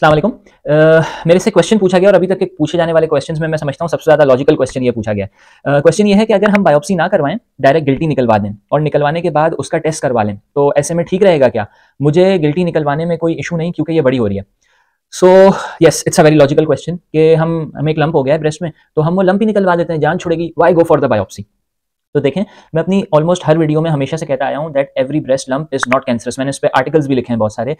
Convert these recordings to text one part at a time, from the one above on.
सलामकुम uh, मेरे से क्वेश्चन पूछा गया और अभी तक के पूछे जाने वाले क्वेश्चंस में मैं समझता हूँ सबसे ज़्यादा लॉजिकल क्वेश्चन ये पूछा गया क्वेश्चन uh, ये है कि अगर हम बायोप्सी ना करवाएं डायरेक्ट गिल्टी निकलवा दें और निकलवाने के बाद उसका टेस्ट करवा लें तो ऐसे में ठीक रहेगा क्या मुझे गिल्टी निकलवाने में कोई इशू नहीं क्योंकि ये बड़ी हो रही है so yes it's a very logical question कि हम हमें एक लंप हो गया है ब्रेस्ट में तो हम वो लंप ही निकलवा देते हैं जान छोड़ेगी why go for the biopsy तो देखें मैं अपनी ऑलमोस्ट हर वीडियो में हमेशा से कहता आया हूँ that every breast lump is not cancerous मैंने इस पर आर्टिकल्स भी लिखे हैं बहुत सारे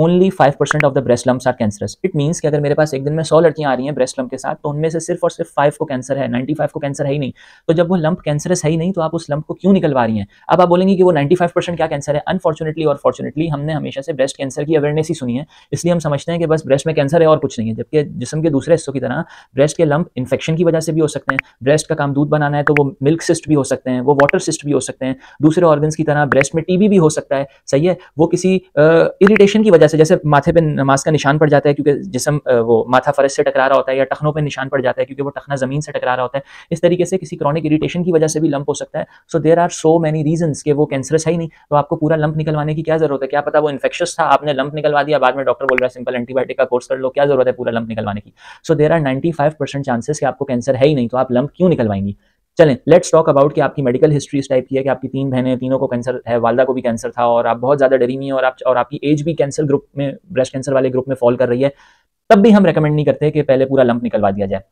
only five percent of the breast lumps are cancerous it means कि अगर मेरे पास एक दिन में सौ लड़कियां आ रही हैं ब्रेस्ट लम्प के साथ तो उनमें से सिर्फ और सिर्फ फाइव को कैंसर है नाइन्टी फाइव को कैंसर है ही नहीं तो जब वो लंप कैंसरस है ही नहीं तो आप उस लंप को क्यों निकलवा रही हैं अब आप बोलेंगे कि वो नाइन्टी फाइव परसेंट क्या कैंसर है अनफॉर्चुनेटली और फॉर्चुनेटली हमने हमेशा से ब्रेस्ट कैंसर की अवेयरनेस ही सुनी है इसलिए हम समझते हैं कि बस ब्रेस्ट में कैंसर है और कुछ नहीं है जबकि जिसम के दूसरे हिस्सों की तरह ब्रेस्ट के लंप इन्फेक्शन की वजह से भी हो सकते हैं ब्रेस्ट का काम दूध बनाना है तो वो मिल्क सिस्ट भी हो सकते हैं वो वाटर सिस्ट भी हो सकते हैं दूसरे ऑर्गन्स की तरह ब्रेस्ट में टीबी भी हो सकता है सही है वो किसी इरीटेशन की वजह जैसे जैसे माथे पे नमाज का निशान पड़ जाता है क्योंकि जिसम वो माथा फरश से टकरा रहा होता है या टखनों पे निशान पड़ जाता है क्योंकि वो टखना ज़मीन से टकरा रहा होता है इस तरीके से किसी क्रॉनिक इरीटेशन की वजह से भी लंप हो सकता है so there are so many reason के वो कैंसरस है ही नहीं तो आपको पूरा लंप निकलवाने की क्या ज़रूरत है क्या पता वो इन्फेक्शस था आपने लंप निकलवा दिया बाद में डॉक्टर बोल रहा है सिंपल एंटीबायोटिक का कोर्स कर लो क्या ज़रूरत है पूरा लंप निकलवाने की so there are ninety chances कि आपको कैंसर है ही नहीं तो आप लंप क्यों निकलवाएंगी चलें लेट्स टॉक अबाउट कि आपकी मेडिकल हिस्ट्री इस टाइप की है कि आपकी तीन बहनें तीनों को कैंसर है वालदा को भी कैंसर था और आप बहुत ज़्यादा डरी हुई हैं और आप और आपकी एज भी कैंसर ग्रुप में ब्रेस्ट कैंसर वाले ग्रुप में फॉल कर रही है तब भी हम रेकमेंड नहीं करते कि पहले पूरा लंप निकलवा दिया जाए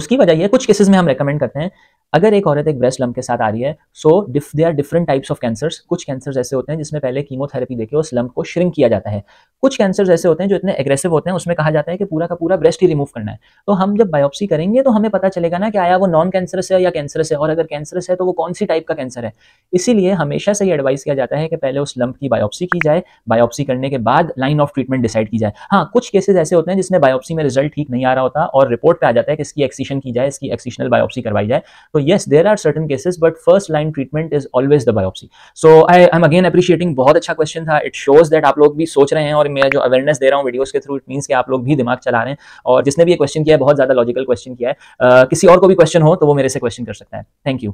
उसकी वजह यह कुछ केसेस में हम रेकमेंड करते हैं अगर एक औरत एक ब्रेस्ट लम्ब के साथ आ रही है so diff they are different types of cancers कुछ कैंसर्स ऐसे होते हैं जिसमें पहले कीमोथेरेपी देकर उस लम्ब को श्रिंक किया जाता है कुछ कैंसर्स ऐसे होते हैं जो इतने एग्रेसिव होते हैं उसमें कहा जाता है कि पूरा का पूरा ब्रेस्ट ही रिमूव करना है तो हम जब बायोप्सी करेंगे तो हमें पता चलेगा ना कि आया वो नॉन कैंसरस है या कैंसरस है और अगर कैंसरस है तो वो कौन सी टाइप का कैंसर है इसीलिए हमेशा से ये एडवाइस किया जाता है कि पहले उस लम्ब की बायोप्सी की जाए बायोप्सी करने के बाद लाइन ऑफ ट्रीटमेंट डिसाइड की जाए हाँ कुछ केसेज ऐसे होते हैं जिसमें बायोप्सी में रिजल्ट ठीक नहीं आ रहा होता और रिपोर्ट पर आ जाता है कि इसकी एक्सीशन की जाए इसकी एक्सीशनल बायोप्सी करवाई जाए तो yes there are certain cases but first line treatment is always the biopsy so i am again appreciating बहुत अच्छा क्वेश्चन था इट शोज दैट आप लोग भी सोच रहे हैं और मैं जो अवेयरनेस दे रहा हूँ वीडियोस के थ्रू इट मीन्स कि आप लोग भी दिमाग चला रहे हैं और जिसने भी ये क्वेश्चन किया है बहुत ज्यादा लॉजिकल क्वेश्चन किया है uh, किसी और को भी क्वेश्चन हो तो वो मेरे से क्वेश्चन कर सकता है थैंक यू